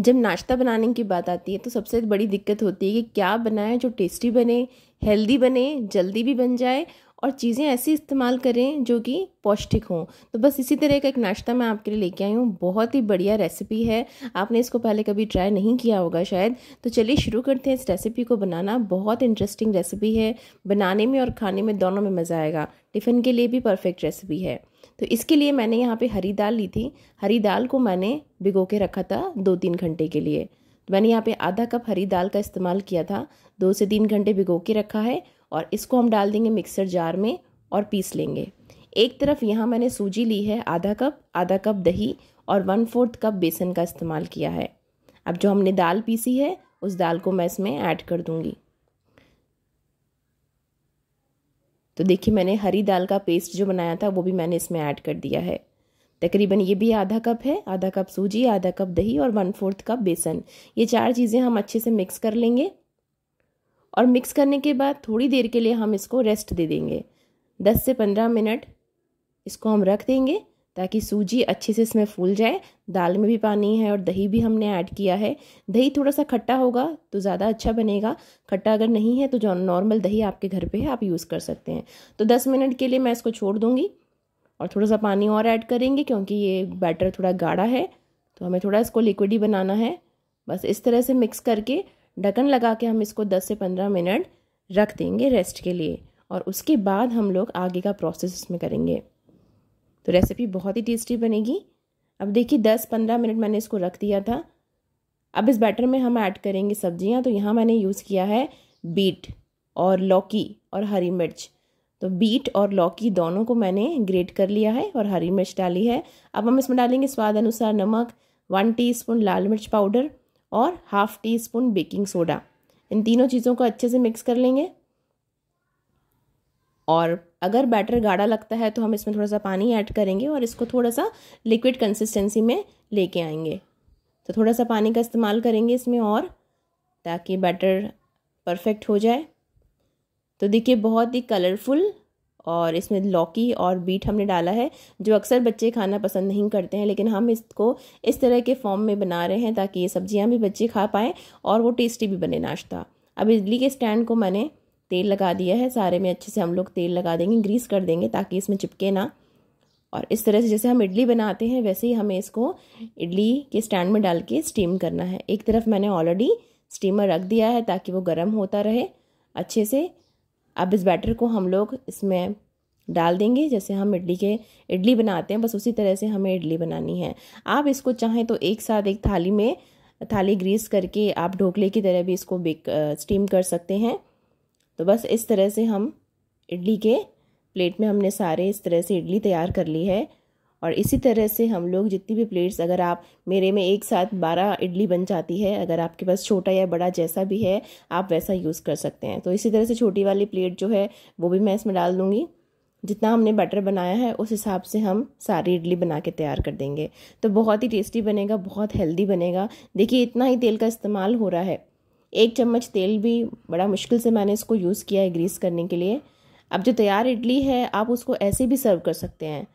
जब नाश्ता बनाने की बात आती है तो सबसे बड़ी दिक्कत होती है कि क्या बनाएं जो टेस्टी बने हेल्दी बने जल्दी भी बन जाए और चीज़ें ऐसी इस्तेमाल करें जो कि पौष्टिक हों तो बस इसी तरह का एक नाश्ता मैं आपके लिए लेके आई हूँ बहुत ही बढ़िया रेसिपी है आपने इसको पहले कभी ट्राई नहीं किया होगा शायद तो चलिए शुरू करते हैं इस रेसिपी को बनाना बहुत इंटरेस्टिंग रेसिपी है बनाने में और खाने में दोनों में मज़ा आएगा टिफ़िन के लिए भी परफेक्ट रेसिपी है तो इसके लिए मैंने यहाँ पर हरी दाल ली थी हरी दाल को मैंने भिगो के रखा था दो तीन घंटे के लिए मैंने यहाँ पे आधा कप हरी दाल का इस्तेमाल किया था दो से तीन घंटे भिगो के रखा है और इसको हम डाल देंगे मिक्सर जार में और पीस लेंगे एक तरफ यहाँ मैंने सूजी ली है आधा कप आधा कप दही और वन फोर्थ कप बेसन का इस्तेमाल किया है अब जो हमने दाल पीसी है उस दाल को मैं इसमें ऐड कर दूँगी तो देखिए मैंने हरी दाल का पेस्ट जो बनाया था वो भी मैंने इसमें ऐड कर दिया है तकरीबन ये भी आधा कप है आधा कप सूजी आधा कप दही और वन फोर्थ कप बेसन ये चार चीज़ें हम अच्छे से मिक्स कर लेंगे और मिक्स करने के बाद थोड़ी देर के लिए हम इसको रेस्ट दे देंगे दस से पंद्रह मिनट इसको हम रख देंगे ताकि सूजी अच्छे से इसमें फूल जाए दाल में भी पानी है और दही भी हमने ऐड किया है दही थोड़ा सा खट्टा होगा तो ज़्यादा अच्छा बनेगा खट्टा अगर नहीं है तो जो नॉर्मल दही आपके घर पे है आप यूज़ कर सकते हैं तो दस मिनट के लिए मैं इसको छोड़ दूँगी और थोड़ा सा पानी और ऐड करेंगे क्योंकि ये बैटर थोड़ा गाढ़ा है तो हमें थोड़ा इसको लिक्विड ही बनाना है बस इस तरह से मिक्स करके ढक्कन लगा के हम इसको 10 से 15 मिनट रख देंगे रेस्ट के लिए और उसके बाद हम लोग आगे का प्रोसेस इसमें करेंगे तो रेसिपी बहुत ही टेस्टी बनेगी अब देखिए 10-15 मिनट मैंने इसको रख दिया था अब इस बैटर में हम ऐड करेंगे सब्जियां तो यहाँ मैंने यूज़ किया है बीट और लौकी और हरी मिर्च तो बीट और लौकी दोनों को मैंने ग्रेट कर लिया है और हरी मिर्च डाली है अब हम इसमें डालेंगे स्वाद अनुसार नमक वन टीस्पून लाल मिर्च पाउडर और half teaspoon baking soda इन तीनों चीज़ों को अच्छे से मिक्स कर लेंगे और अगर बैटर गाढ़ा लगता है तो हम इसमें थोड़ा सा पानी ऐड करेंगे और इसको थोड़ा सा लिक्विड कंसिस्टेंसी में लेके आएंगे तो थोड़ा सा पानी का इस्तेमाल करेंगे इसमें और ताकि बैटर परफेक्ट हो जाए तो देखिए बहुत ही कलरफुल और इसमें लौकी और बीट हमने डाला है जो अक्सर बच्चे खाना पसंद नहीं करते हैं लेकिन हम इसको इस तरह के फॉर्म में बना रहे हैं ताकि ये सब्जियाँ भी बच्चे खा पाएँ और वो टेस्टी भी बने नाश्ता अब इडली के स्टैंड को मैंने तेल लगा दिया है सारे में अच्छे से हम लोग तेल लगा देंगे ग्रीस कर देंगे ताकि इसमें चिपके ना और इस तरह से जैसे हम इडली बनाते हैं वैसे ही हमें इसको इडली के स्टैंड में डाल के स्टीम करना है एक तरफ मैंने ऑलरेडी स्टीमर रख दिया है ताकि वो गर्म होता रहे अच्छे से अब इस बैटर को हम लोग इसमें डाल देंगे जैसे हम इडली के इडली बनाते हैं बस उसी तरह से हमें इडली बनानी है आप इसको चाहें तो एक साथ एक थाली में थाली ग्रीस करके आप ढोकले की तरह भी इसको बेक स्टीम कर सकते हैं तो बस इस तरह से हम इडली के प्लेट में हमने सारे इस तरह से इडली तैयार कर ली है और इसी तरह से हम लोग जितनी भी प्लेट्स अगर आप मेरे में एक साथ बारह इडली बन जाती है अगर आपके पास छोटा या बड़ा जैसा भी है आप वैसा यूज़ कर सकते हैं तो इसी तरह से छोटी वाली प्लेट जो है वो भी मैं इसमें डाल दूँगी जितना हमने बैटर बनाया है उस हिसाब से हम सारी इडली बना के तैयार कर देंगे तो बहुत ही टेस्टी बनेगा बहुत हेल्दी बनेगा देखिए इतना ही तेल का इस्तेमाल हो रहा है एक चम्मच तेल भी बड़ा मुश्किल से मैंने इसको यूज़ किया है ग्रीस करने के लिए अब जो तैयार इडली है आप उसको ऐसे भी सर्व कर सकते हैं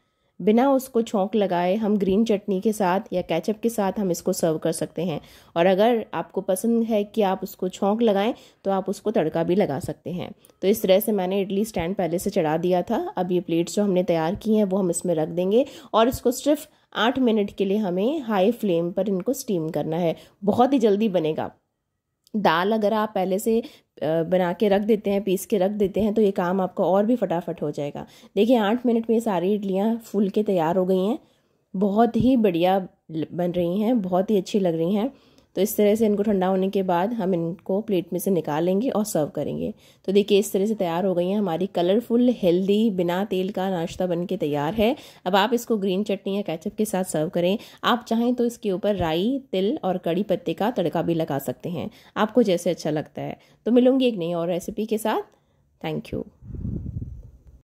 बिना उसको छोंक लगाए हम ग्रीन चटनी के साथ या कैचअप के साथ हम इसको सर्व कर सकते हैं और अगर आपको पसंद है कि आप उसको छोंक लगाएं तो आप उसको तड़का भी लगा सकते हैं तो इस तरह से मैंने इडली स्टैंड पहले से चढ़ा दिया था अब ये प्लेट्स जो हमने तैयार की हैं वो हम इसमें रख देंगे और इसको सिर्फ आठ मिनट के लिए हमें हाई फ्लेम पर इनको स्टीम करना है बहुत ही जल्दी बनेगा दाल अगर आप पहले से बना के रख देते हैं पीस के रख देते हैं तो ये काम आपका और भी फटाफट हो जाएगा देखिए आठ मिनट में ये सारी इडलियाँ फूल के तैयार हो गई हैं बहुत ही बढ़िया बन रही हैं बहुत ही अच्छी लग रही हैं तो इस तरह से इनको ठंडा होने के बाद हम इनको प्लेट में से निकालेंगे और सर्व करेंगे तो देखिए इस तरह से तैयार हो गई हैं हमारी कलरफुल हेल्दी बिना तेल का नाश्ता बन के तैयार है अब आप इसको ग्रीन चटनी या कैचअप के साथ सर्व करें आप चाहें तो इसके ऊपर राई तिल और कड़ी पत्ते का तड़का भी लगा सकते हैं आपको जैसे अच्छा लगता है तो मिलूंगी एक नई और रेसिपी के साथ थैंक यू